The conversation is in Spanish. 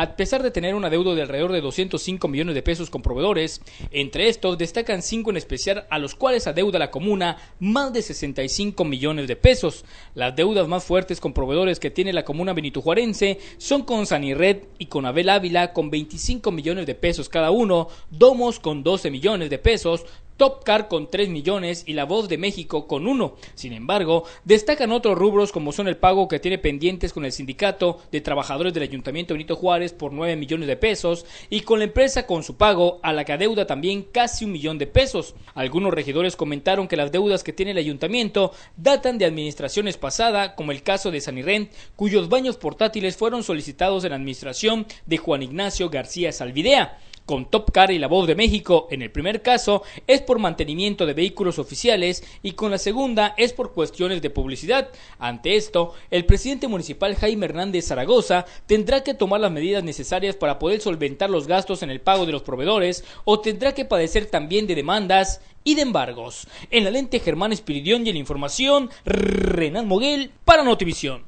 a pesar de tener una deuda de alrededor de 205 millones de pesos con proveedores. Entre estos destacan cinco en especial a los cuales adeuda la comuna más de 65 millones de pesos. Las deudas más fuertes con proveedores que tiene la comuna benitujuarense son con Sanirred y con Abel Ávila con 25 millones de pesos cada uno, Domos con 12 millones de pesos, Topcar con 3 millones y La Voz de México con 1. Sin embargo, destacan otros rubros como son el pago que tiene pendientes con el sindicato de trabajadores del Ayuntamiento Benito Juárez por 9 millones de pesos y con la empresa con su pago a la que adeuda también casi un millón de pesos. Algunos regidores comentaron que las deudas que tiene el ayuntamiento datan de administraciones pasadas, como el caso de Sanirén, cuyos baños portátiles fueron solicitados en la administración de Juan Ignacio García Salvidea con Top Car y La Voz de México en el primer caso es por mantenimiento de vehículos oficiales y con la segunda es por cuestiones de publicidad. Ante esto, el presidente municipal Jaime Hernández Zaragoza tendrá que tomar las medidas necesarias para poder solventar los gastos en el pago de los proveedores o tendrá que padecer también de demandas y de embargos. En la lente Germán Espiridión y en la información Renan Moguel para Notivisión.